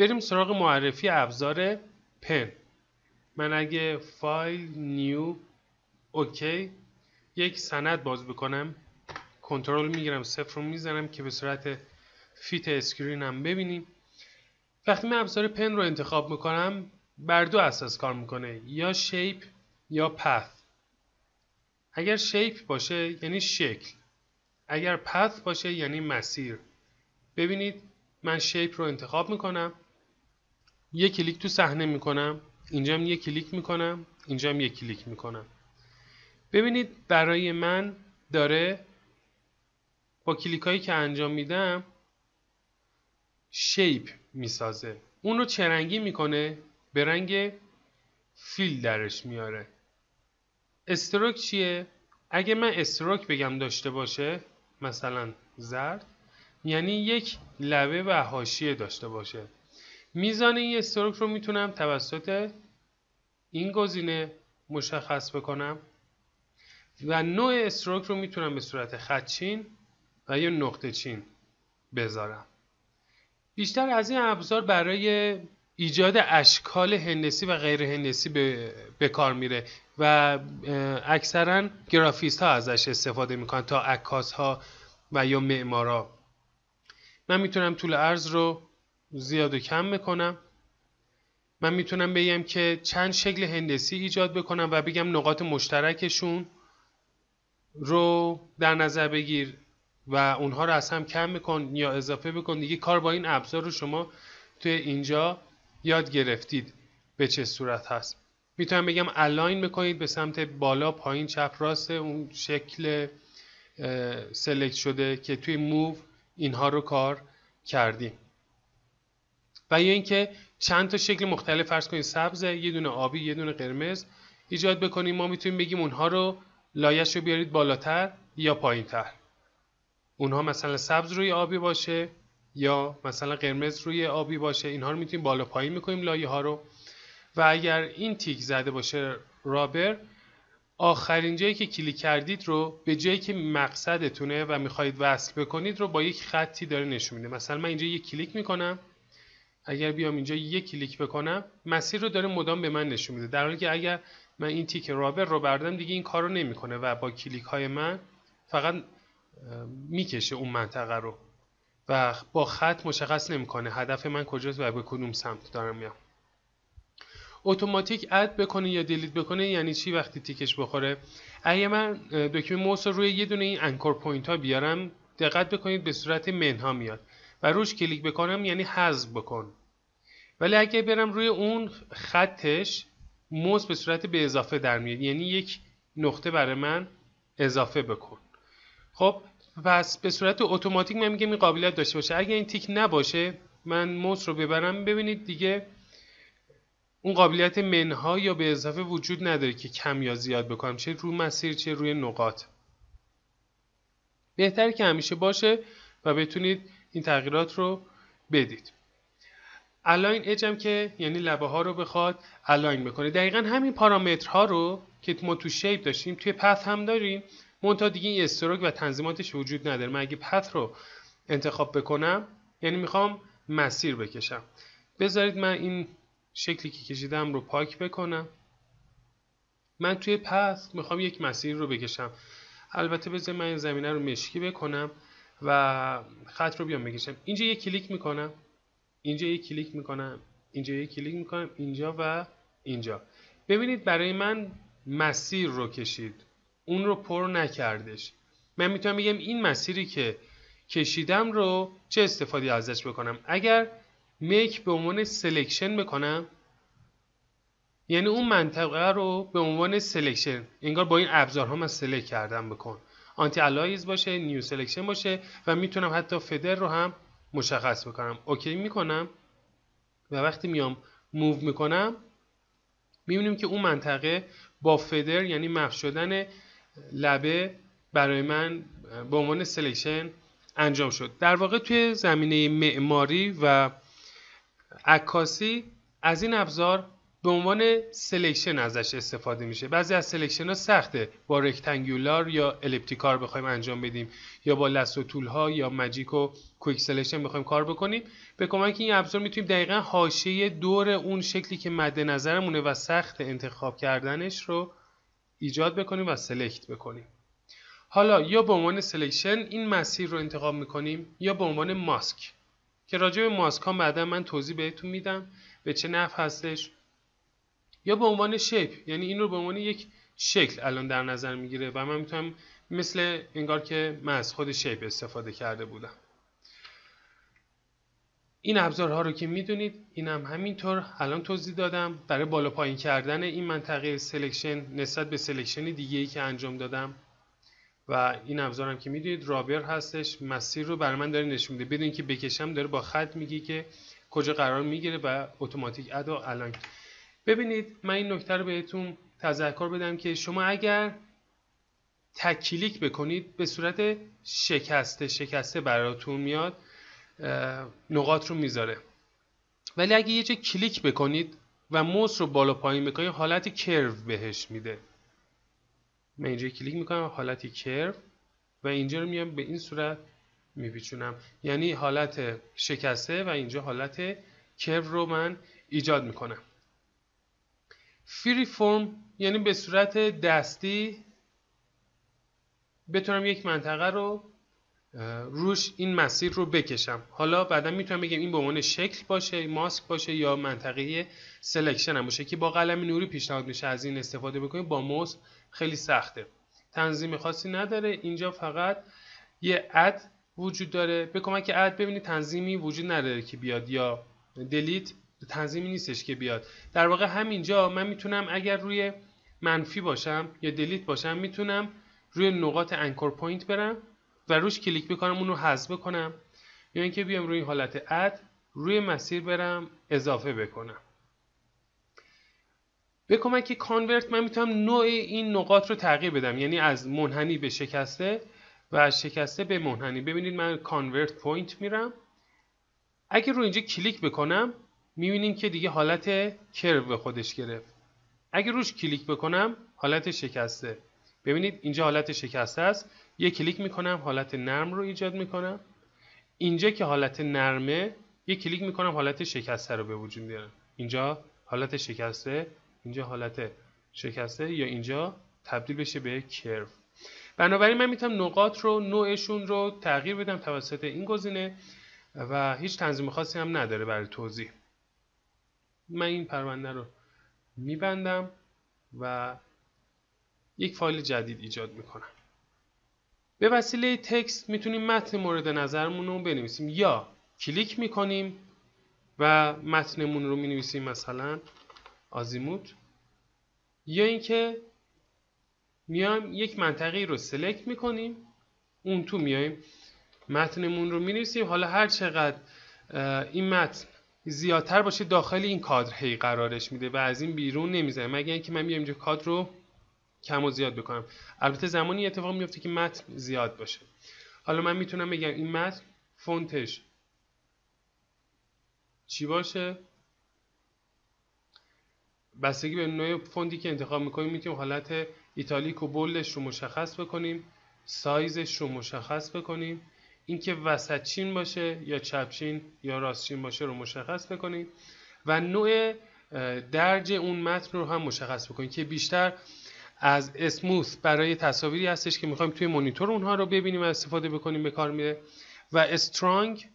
بریم سراغ معرفی ابزار پن من اگه فایل نیو اوکی یک سند باز بکنم کنترل میگیرم صفر رو میزنم که به صورت فیت اسکرین هم ببینیم وقتی من ابزار پن رو انتخاب میکنم بر دو اساس کار میکنه یا شیپ یا پث اگر شیپ باشه یعنی شکل اگر پث باشه یعنی مسیر ببینید من شیپ رو انتخاب میکنم یک کلیک تو صحنه میکنم اینجا هم یه کلیک میکنم اینجا هم یه کلیک میکنم ببینید برای من داره با کلیک هایی که انجام میدم شیپ میسازه اون رو چرنگی میکنه به رنگ فیل درش میاره استروک چیه؟ اگه من استروک بگم داشته باشه مثلا زرد یعنی یک لبه و حاشیه داشته باشه میزان این استروک رو میتونم توسط این گزینه مشخص بکنم و نوع استروک رو میتونم به صورت خطچین و یا نقطه چین بذارم بیشتر از این ابزار برای ایجاد اشکال هندسی و غیر هندسی به, کار میره و اکثرا گرافیست ها ازش استفاده میکنن تا عکاس ها و یا معمارا من میتونم طول عرض رو زیاد و کم میکنم من میتونم بگم که چند شکل هندسی ایجاد بکنم و بگم نقاط مشترکشون رو در نظر بگیر و اونها رو از هم کم میکن یا اضافه بکن دیگه کار با این ابزار رو شما توی اینجا یاد گرفتید به چه صورت هست میتونم بگم الاین بکنید به سمت بالا پایین چپ راست اون شکل سلکت شده که توی موو اینها رو کار کردیم و یا اینکه چند تا شکل مختلف فرض کنید سبز یه دونه آبی یه دونه قرمز ایجاد بکنیم ما میتونیم بگیم اونها رو لایش رو بیارید بالاتر یا پایینتر اونها مثلا سبز روی آبی باشه یا مثلا قرمز روی آبی باشه اینها رو میتونیم بالا پایین میکنیم لایه ها رو و اگر این تیک زده باشه رابر آخرین جایی که کلیک کردید رو به جایی که مقصدتونه و میخواهید وصل بکنید رو با یک خطی داره نشون میده مثلا من اینجا یک کلیک میکنم اگر بیام اینجا یک کلیک بکنم مسیر رو داره مدام به من نشون میده در حالی که اگر من این تیک رابر رو بردم دیگه این کار رو نمیکنه و با کلیک های من فقط میکشه اون منطقه رو و با خط مشخص نمیکنه هدف من کجاست و به کدوم سمت دارم میام اتوماتیک اد بکنه یا دلیت بکنه یعنی چی وقتی تیکش بخوره اگه من دکمه موس رو روی یه دونه این انکور پوینت ها بیارم دقت بکنید به صورت منها میاد و روش کلیک بکنم یعنی حذف بکن ولی اگه برم روی اون خطش موس به صورت به اضافه در میاد یعنی یک نقطه برای من اضافه بکن خب پس به صورت اتوماتیک من میگم این قابلیت داشته باشه اگه این تیک نباشه من موس رو ببرم ببینید دیگه اون قابلیت منها یا به اضافه وجود نداره که کم یا زیاد بکنم چه روی مسیر چه روی نقاط بهتر که همیشه باشه و بتونید این تغییرات رو بدید الاین اج هم که یعنی لبه ها رو بخواد الاین بکنه دقیقا همین پارامترها رو که ما تو شیپ داشتیم توی پث هم داریم منتها دیگه این استروک و تنظیماتش وجود نداره من اگه پث رو انتخاب بکنم یعنی میخوام مسیر بکشم بذارید من این شکلی که کشیدم رو پاک بکنم من توی پث میخوام یک مسیر رو بکشم البته بذارید من این زمینه رو مشکی بکنم و خط رو بیام بکشم اینجا یک کلیک میکنم اینجا یک کلیک میکنم اینجا یک کلیک میکنم اینجا و اینجا ببینید برای من مسیر رو کشید اون رو پر نکردش من میتونم بگم این مسیری که کشیدم رو چه استفاده ازش بکنم اگر میک به عنوان سلکشن بکنم یعنی اون منطقه رو به عنوان سلکشن انگار با این ابزارها من کردم بکن آنتی الایز باشه نیو سلکشن باشه و میتونم حتی فدر رو هم مشخص بکنم اوکی میکنم و وقتی میام موو میکنم میبینیم که اون منطقه با فدر یعنی مف شدن لبه برای من به عنوان سلکشن انجام شد در واقع توی زمینه معماری و عکاسی از این ابزار به عنوان سلکشن ازش استفاده میشه بعضی از سلکشن ها سخته با رکتنگولار یا الپتیکار بخوایم انجام بدیم یا با لست و طول ها یا مجیک و کویک سلکشن بخوایم کار بکنیم به کمک این ابزار میتونیم دقیقا حاشیه دور اون شکلی که مد نظرمونه و سخت انتخاب کردنش رو ایجاد بکنیم و سلکت بکنیم حالا یا به عنوان سلکشن این مسیر رو انتخاب میکنیم یا به عنوان ماسک که راجع به ماسک ها من توضیح بهتون میدم به چه نفع هستش یا به عنوان شیپ یعنی این رو به عنوان یک شکل الان در نظر میگیره و من میتونم مثل انگار که من از خود شیپ استفاده کرده بودم این ابزارها رو که میدونید اینم همینطور الان توضیح دادم برای بالا پایین کردن این منطقه سلکشن نسبت به سلکشن دیگه ای که انجام دادم و این ابزارم که میدونید رابر هستش مسیر رو بر من داره نشون میده بدونید که بکشم داره با خط میگه که کجا قرار میگیره و اتوماتیک ادا الان ببینید من این نکته رو بهتون تذکر بدم که شما اگر کلیک بکنید به صورت شکسته شکسته براتون میاد نقاط رو میذاره ولی اگه یه چه کلیک بکنید و موس رو بالا پایین بکنید حالت کرو بهش میده من اینجا کلیک میکنم حالتی کرو و اینجا رو میام به این صورت میپیچونم یعنی حالت شکسته و اینجا حالت کرو رو من ایجاد میکنم فری فرم یعنی به صورت دستی بتونم یک منطقه رو روش این مسیر رو بکشم حالا بعدا میتونم بگم این به عنوان شکل باشه ماسک باشه یا منطقه سلکشن هم باشه که با قلم نوری پیشنهاد میشه از این استفاده بکنید با موس خیلی سخته تنظیم خاصی نداره اینجا فقط یه اد وجود داره به کمک اد ببینید تنظیمی وجود نداره که بیاد یا دلیت تنظیمی نیستش که بیاد در واقع همینجا من میتونم اگر روی منفی باشم یا دلیت باشم میتونم روی نقاط انکر پوینت برم و روش کلیک بکنم اون رو حذف بکنم یا اینکه بیام روی حالت اد روی مسیر برم اضافه بکنم به کمک کانورت من میتونم نوع این نقاط رو تغییر بدم یعنی از منحنی به شکسته و از شکسته به منحنی ببینید من کانورت پوینت میرم اگه روی اینجا کلیک بکنم میبینیم که دیگه حالت کرو به خودش گرفت اگه روش کلیک بکنم حالت شکسته ببینید اینجا حالت شکسته است یه کلیک میکنم حالت نرم رو ایجاد میکنم اینجا که حالت نرمه یه کلیک میکنم حالت شکسته رو به وجود میارم اینجا حالت شکسته اینجا حالت شکسته یا اینجا تبدیل بشه به کرو بنابراین من میتونم نقاط رو نوعشون رو تغییر بدم توسط این گزینه و هیچ تنظیم خاصی هم نداره برای توضیح من این پرونده رو میبندم و یک فایل جدید ایجاد میکنم به وسیله تکست میتونیم متن مورد نظرمون رو بنویسیم یا کلیک میکنیم و متنمون رو مینویسیم مثلا آزیموت یا اینکه میایم یک منطقه رو سلکت میکنیم اون تو میایم متنمون رو مینویسیم حالا هر چقدر این متن زیادتر باشه داخل این کادر هی قرارش میده و از این بیرون نمیزنه مگه اینکه من بیام اینجا کادر رو کم و زیاد بکنم البته زمانی اتفاق میفته که متن زیاد باشه حالا من میتونم بگم این متن فونتش چی باشه بستگی به نوع فوندی که انتخاب میکنیم میتونیم حالت ایتالیک و بولش رو مشخص بکنیم سایزش رو مشخص بکنیم اینکه وسط چین باشه یا چپ چین یا راست چین باشه رو مشخص بکنید و نوع درج اون متن رو هم مشخص بکنید که بیشتر از اسموث برای تصاویری هستش که میخوایم توی مانیتور اونها رو ببینیم و استفاده بکنیم به کار میره و استرانگ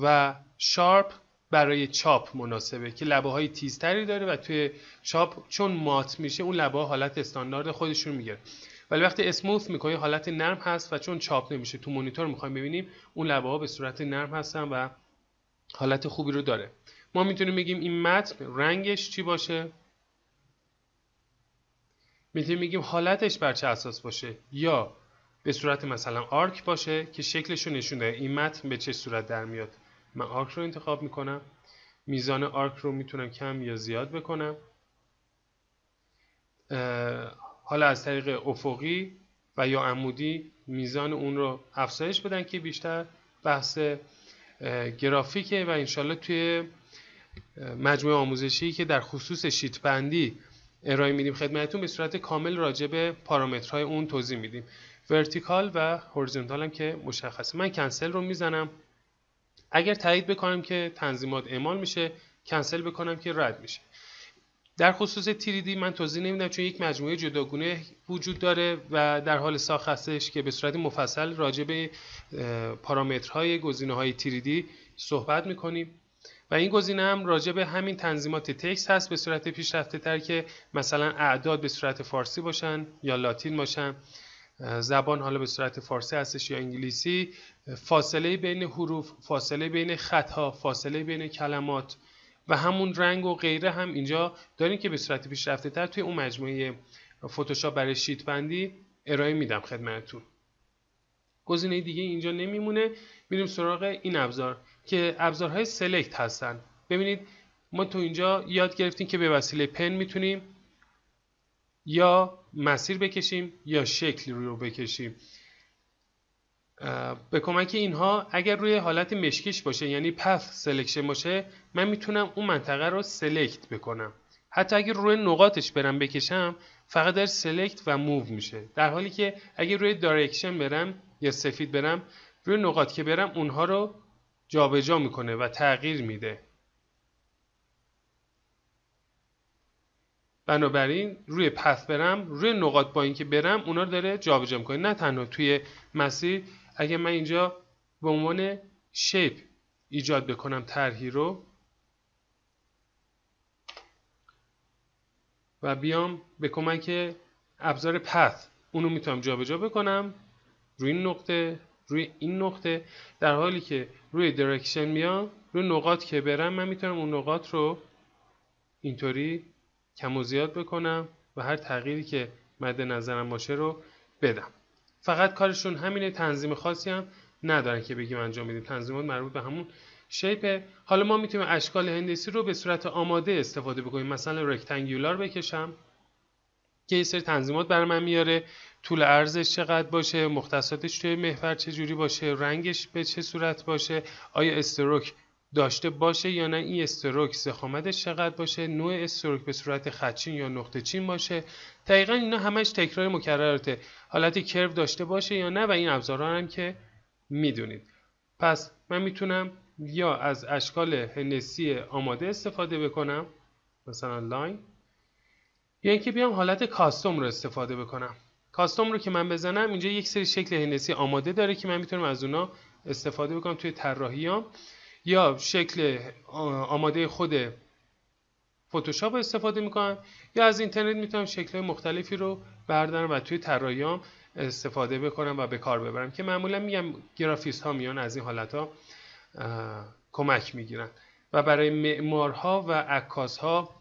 و شارپ برای چاپ مناسبه که لبه های تیزتری داره و توی چاپ چون مات میشه اون لبه حالت استاندارد خودشون میگیره ولی وقتی اسموث میکنی حالت نرم هست و چون چاپ نمیشه تو مونیتور میخوایم ببینیم اون لبه ها به صورت نرم هستن و حالت خوبی رو داره ما میتونیم بگیم این متن رنگش چی باشه میتونیم بگیم حالتش بر چه اساس باشه یا به صورت مثلا آرک باشه که شکلش رو نشون داره این متن به چه صورت در میاد من آرک رو انتخاب میکنم میزان آرک رو میتونم کم یا زیاد بکنم حالا از طریق افقی و یا عمودی میزان اون رو افزایش بدن که بیشتر بحث گرافیکه و انشالله توی مجموعه آموزشی که در خصوص شیت بندی ارائه میدیم خدمتتون به صورت کامل راجع به پارامترهای اون توضیح میدیم ورتیکال و هورزنتال هم که مشخصه من کنسل رو میزنم اگر تایید بکنم که تنظیمات اعمال میشه کنسل بکنم که رد میشه در خصوص تریدی من توضیح نمیدم چون یک مجموعه جداگونه وجود داره و در حال ساخت هستش که به صورت مفصل راجع به پارامترهای گزینه های تریدی صحبت میکنیم و این گزینه هم راجع به همین تنظیمات تکس هست به صورت پیشرفته تر که مثلا اعداد به صورت فارسی باشن یا لاتین باشن زبان حالا به صورت فارسی هستش یا انگلیسی فاصله بین حروف فاصله بین خطها فاصله بین کلمات و همون رنگ و غیره هم اینجا داریم که به صورت پیشرفته تر توی اون مجموعه فتوشاپ برای شیت بندی ارائه میدم خدمتتون گزینه دیگه اینجا نمیمونه میریم سراغ این ابزار که ابزارهای سلکت هستن ببینید ما تو اینجا یاد گرفتیم که به وسیله پن میتونیم یا مسیر بکشیم یا شکل رو بکشیم به کمک اینها اگر روی حالت مشکیش باشه یعنی پث سلکشن باشه من میتونم اون منطقه رو سلکت بکنم حتی اگر روی نقاطش برم بکشم فقط در سلکت و موو میشه در حالی که اگر روی دایرکشن برم یا سفید برم روی نقاط که برم اونها رو جابجا جا میکنه و تغییر میده بنابراین روی پث برم روی نقاط با اینکه برم اونا رو داره جابجا جا میکنه نه تنها توی مسیر اگه من اینجا به عنوان شیپ ایجاد بکنم طرحی رو و بیام به کمک ابزار پث اونو میتونم جابجا بکنم روی این نقطه روی این نقطه در حالی که روی دایرکشن میام روی نقاط که برم من میتونم اون نقاط رو اینطوری کم و زیاد بکنم و هر تغییری که مد نظرم باشه رو بدم فقط کارشون همینه تنظیم خاصی هم ندارن که بگیم انجام بدیم تنظیمات مربوط به همون شیپه حالا ما میتونیم اشکال هندسی رو به صورت آماده استفاده بکنیم مثلا رکتنگولار بکشم که یه سری تنظیمات بر من میاره طول ارزش چقدر باشه مختصاتش توی محور چجوری باشه رنگش به چه صورت باشه آیا استروک داشته باشه یا نه این استروک زخامتش چقدر باشه نوع استروک به صورت خچین یا نقطه چین باشه دقیقا اینا همش تکرار مکررات حالت کرو داشته باشه یا نه و این ابزارا هم که میدونید پس من میتونم یا از اشکال هندسی آماده استفاده بکنم مثلا لاین یا اینکه بیام حالت کاستوم رو استفاده بکنم کاستوم رو که من بزنم اینجا یک سری شکل هندسی آماده داره که من میتونم از اونا استفاده بکنم توی طراحیام یا شکل آماده خود فتوشاپ استفاده میکنم یا از اینترنت میتونم شکل مختلفی رو بردارم و توی طراحیام استفاده بکنم و به کار ببرم که معمولا میگم گرافیست ها میان از این حالت ها کمک میگیرن و برای معمارها و عکاس ها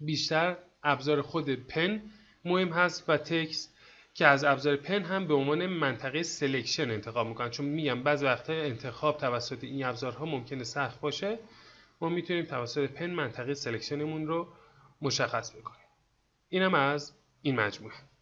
بیشتر ابزار خود پن مهم هست و تکست که از ابزار پن هم به عنوان منطقه سلکشن انتخاب میکنن چون میگم بعض وقتا انتخاب توسط این ابزارها ممکنه سخت باشه ما میتونیم توسط پن منطقه سلکشنمون رو مشخص بکنیم اینم از این مجموعه